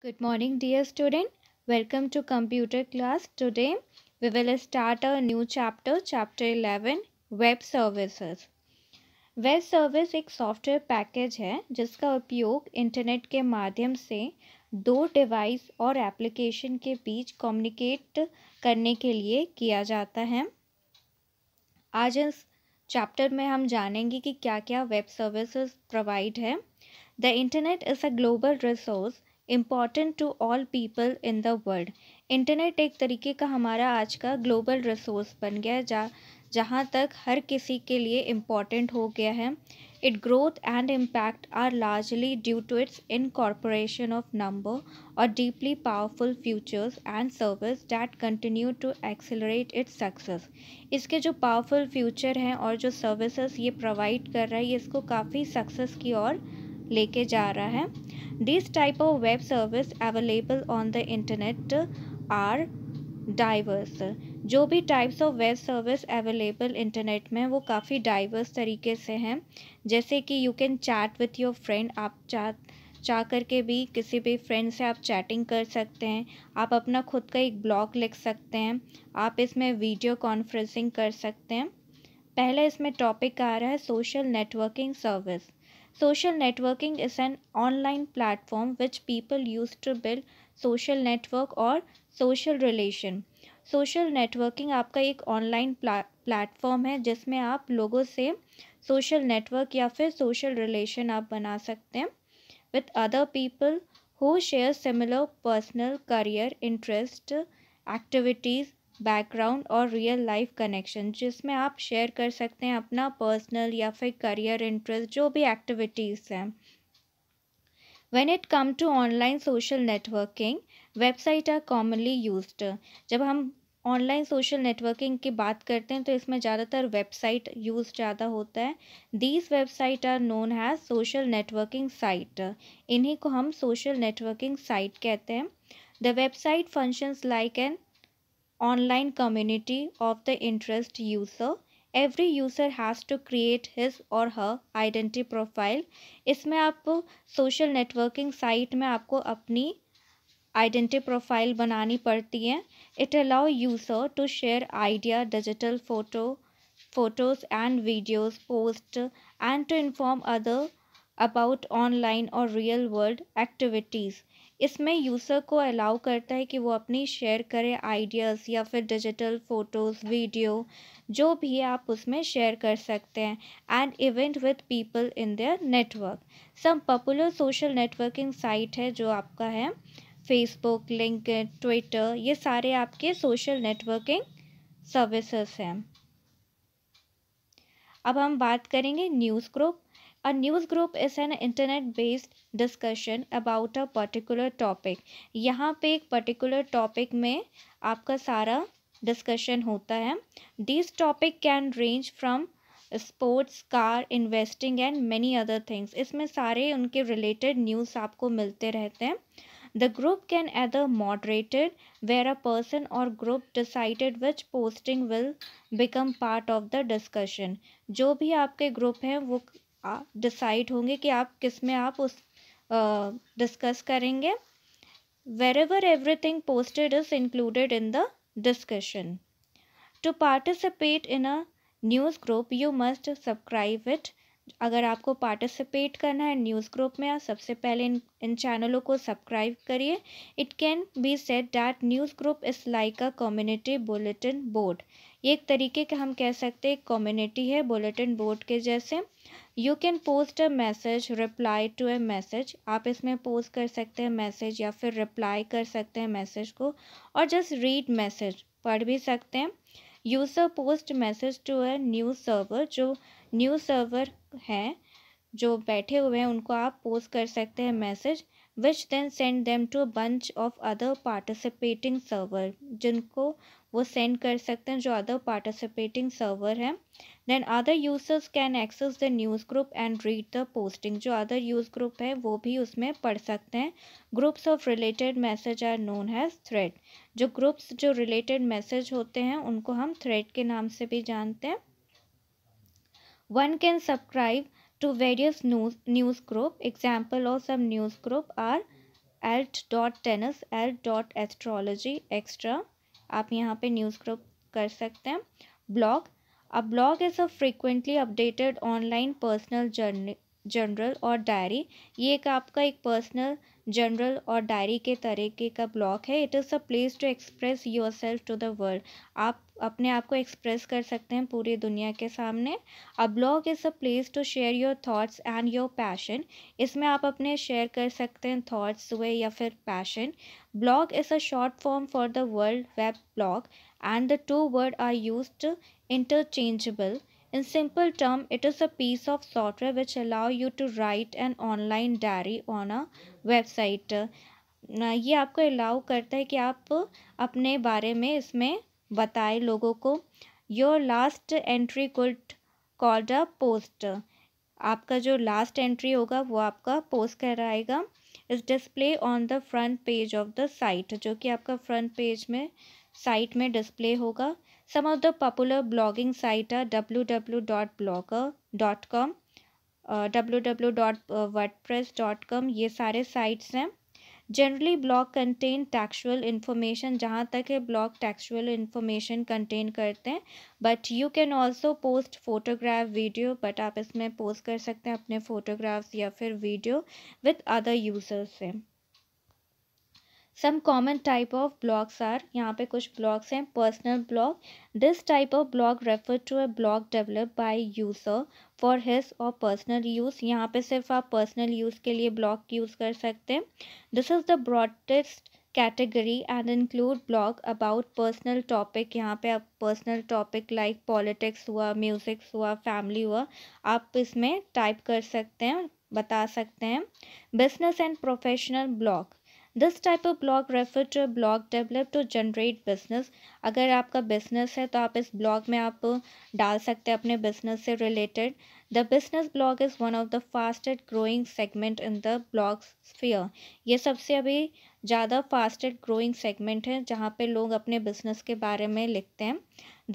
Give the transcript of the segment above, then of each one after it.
Good morning dear student. Welcome to computer class. Today we will start a new chapter, chapter 11, web services. Web service एक software package है जिसका उपयोग internet के माध्यम से दो डिवाइस और एप्लीकेशन के बीच कम्युनिकेट करने के लिए किया जाता है आज इस चैप्टर में हम जानेंगे कि क्या क्या वेब सर्विसेज प्रोवाइड है the internet is a global resource important to all people in the world internet एक तरीके का हमारा आज का ग्लोबल रिसोर्स बन गया जा जहाँ तक हर किसी के लिए इम्पॉर्टेंट हो गया है it growth and impact are largely due to its incorporation of number और deeply powerful futures and service that continue to accelerate its success इसके जो पावरफुल फ्यूचर हैं और जो सर्विसेज ये प्रोवाइड कर रहा है ये इसको काफ़ी सक्सेस की ओर लेके जा रहा है These type of web service available on the internet are diverse. जो भी types of web service available internet में वो काफ़ी डाइवर्स तरीके से हैं जैसे कि you can chat with your friend आप चाह चाह करके भी किसी भी फ्रेंड से आप चैटिंग कर सकते हैं आप अपना खुद का एक ब्लॉग लिख सकते हैं आप इसमें वीडियो कॉन्फ्रेंसिंग कर सकते हैं पहला इसमें टॉपिक आ रहा है social networking service social networking is an online platform which people use to build social network और सोशल रिलेशन सोशल नेटवर्किंग आपका एक ऑनलाइन प्लेटफॉर्म है जिसमें आप लोगों से सोशल नेटवर्क या फिर सोशल रिलेशन आप बना सकते हैं with other people who share similar personal career interest activities background और रियल लाइफ कनेक्शन जिसमें आप शेयर कर सकते हैं अपना पर्सनल या फिर करियर इंटरेस्ट जो भी एक्टिविटीज़ हैं When it come to online social networking website are commonly use जब हम ऑनलाइन सोशल नेटवर्किंग की बात करते हैं तो इसमें ज़्यादातर वेबसाइट यूज़ ज़्यादा होता है these website are known has social networking site इन्हीं को हम सोशल नेटवर्किंग साइट कहते हैं the website functions like an online community of the interest user every user has to create his or her identity profile इसमें आप social networking site में आपको अपनी आइडेंटिटी प्रोफाइल बनानी पड़ती है it allow user to share idea digital photo photos and videos post and to inform other about online और real world activities इसमें यूज़र को अलाउ करता है कि वो अपनी शेयर करे आइडियाज़ या फिर डिजिटल फ़ोटोज़ वीडियो जो भी है आप उसमें शेयर कर सकते हैं and event with people in their network some popular social networking site है जो आपका है फेसबुक लिंक ट्विटर ये सारे आपके सोशल नेटवर्किंग सर्विसेस हैं अब हम बात करेंगे news group A news group is an internet-based discussion about a particular topic. यहाँ पे एक particular topic में आपका सारा discussion होता है These topic can range from sports car investing and many other things इसमें सारे उनके रिलेटेड न्यूज़ आपको मिलते रहते हैं The group can either moderated where a person or group decided which posting will become part of the discussion. जो भी आपके ग्रुप हैं वो डिसाइड होंगे कि आप किस में आप उस डिस्कस करेंगे wherever everything posted is included in the discussion to participate in a news group you must subscribe it अगर आपको पार्टिसिपेट करना है न्यूज़ ग्रुप में आप सबसे पहले इन इन चैनलों को सब्सक्राइब करिए it can be set that news group is like a community bulletin board एक तरीके का हम कह सकते हैं कम्युनिटी है बुलेटिन बोर्ड के जैसे you can post a message reply to a message आप इसमें पोस्ट कर सकते हैं मैसेज या फिर रिप्लाई कर सकते हैं मैसेज को और जस्ट रीड मैसेज पढ़ भी सकते हैं user post message to a news server जो न्यूज़ सर्वर हैं जो बैठे हुए हैं उनको आप पोस्ट कर सकते हैं message which then send them to a bunch of other participating server जिनको वो send कर सकते हैं जो other participating server हैं then other users can access the news group and read the posting जो other use group है वो भी उसमें पढ़ सकते हैं groups of related message are known as thread जो groups जो related message होते हैं उनको हम thread के नाम से भी जानते हैं one can subscribe to various news, news group. Example of some news group are alt alt dot tennis dot astrology extra. आप यहाँ पे news group कर सकते हैं. Blog. A blog is a frequently updated online personal journey journal और diary ये एक आपका एक पर्सनल जनरल और डायरी के तरीके का ब्लॉक है it is a place to express yourself to the world आप अपने आप को एक्सप्रेस कर सकते हैं पूरी दुनिया के सामने a blog is a place to share your thoughts and your passion इसमें आप अपने शेयर कर सकते हैं थॉट्स हुए या फिर passion blog is a short form for the world web blog and the two word are use interchangeable In simple term, it is a piece of software which allow you to write an online diary on a website. ये आपको allow करता है कि आप अपने बारे में इसमें बताएं लोगों को your last entry could called a post आपका जो लास्ट एंट्री होगा वो आपका पोस्ट कराएगा इस display on the front page of the site जो कि आपका फ्रंट पेज में साइट में डिस्प्ले होगा Some of the popular blogging sites are www.blogger.com, uh, www.wordpress.com ये सारे साइट्स हैं generally blog contain textual information जहाँ तक है ब्लॉग टैक्चुअल इन्फॉर्मेशन कंटेन करते हैं but you can also post photograph video but आप इसमें पोस्ट कर सकते हैं अपने फ़ोटोग्राफ्स या फिर वीडियो विथ अदर यूज़र्स से some common type of blogs are यहाँ पे कुछ ब्लॉग्स हैं personal blog this type of blog refer to a blog develop by user for his or personal use यहाँ पे सिर्फ आप पर्सनल यूज़ के लिए ब्लॉग यूज़ कर सकते हैं this is the broadest category and include blog about personal topic यहाँ पे आप पर्सनल टॉपिक लाइक पॉलिटिक्स हुआ म्यूजिक्स हुआ फैमिली हुआ आप इसमें टाइप कर सकते हैं बता सकते हैं business and professional blog this type of blog refer to blog develop to generate business अगर आपका बिजनेस है तो आप इस ब्लॉग में आप डाल सकते हैं अपने बिजनेस से related the business blog is one of the fastest growing segment in the blog sphere ये सबसे अभी ज़्यादा फास्टेस्ट ग्रोइंग सेगमेंट है जहाँ पे लोग अपने बिजनेस के बारे में लिखते हैं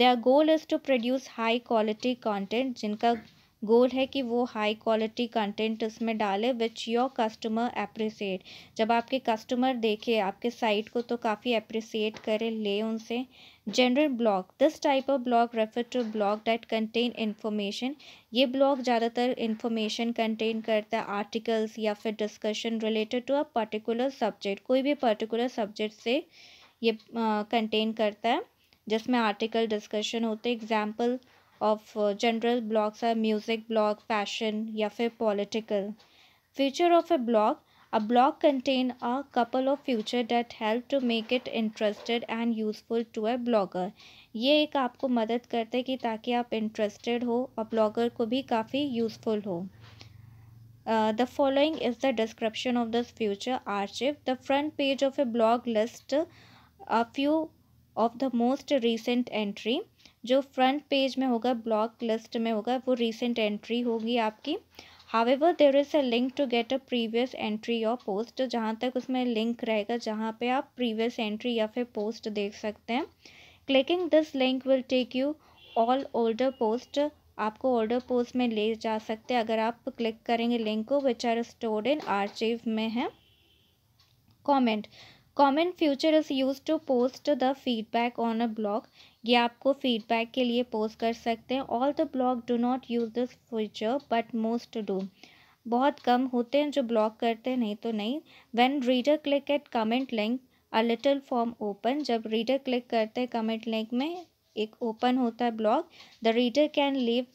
their goal is to produce high quality content जिनका गोल है कि वो हाई क्वालिटी कंटेंट उसमें डाले विच योर कस्टमर अप्रिसिएट जब आपके कस्टमर देखे आपके साइट को तो काफ़ी अप्रिसिएट करे ले उनसे general blog this type of blog refer to blog that contain information ये ब्लॉग ज़्यादातर इन्फॉर्मेशन कंटेन करता है आर्टिकल्स या फिर discussion related to a particular subject कोई भी पर्टिकुलर सब्जेक्ट से ये कंटेन uh, करता है जिसमें आर्टिकल डिस्कशन होते एग्जाम्पल ऑफ जनरल ब्लॉग्स है म्यूज़िक ब्लॉग फैशन या फिर political future of a blog a blog contain a couple of future that help to make it interested and useful to a blogger ये एक आपको मदद करते कि ताकि आप इंटरेस्टेड हो और ब्लॉगर को भी काफ़ी यूजफुल हो the following is the description of this future archive the front page of a blog list a few of the most recent entry जो फ्रंट पेज में होगा ब्लॉक लिस्ट में होगा वो रिसेंट एंट्री होगी आपकी however there is a link to get a previous entry or post जहाँ तक उसमें लिंक रहेगा जहाँ पे आप प्रीवियस एंट्री या फिर पोस्ट देख सकते हैं clicking this link will take you all older post आपको ओल्डर पोस्ट में ले जा सकते हैं अगर आप क्लिक करेंगे लिंक को which are stored in archive में है comment common future is use to post the feedback on a blog ये आपको फीडबैक के लिए पोस्ट कर सकते हैं all the blog do not use this future but most do बहुत कम होते हैं जो ब्लॉग करते हैं नहीं तो नहीं when reader click at comment link a little form open जब रीडर क्लिक करते हैं कमेंट लिंक में एक ओपन होता है blog the reader can leave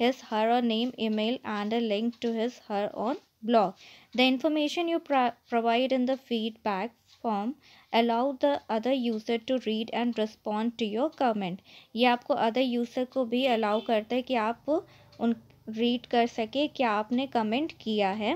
his her or name email and a link to his her on blog the information you provide in the feedback form allow the other user to read and respond to your comment ये आपको other user को भी allow करता है कि आप उन read कर सके क्या आपने कमेंट किया है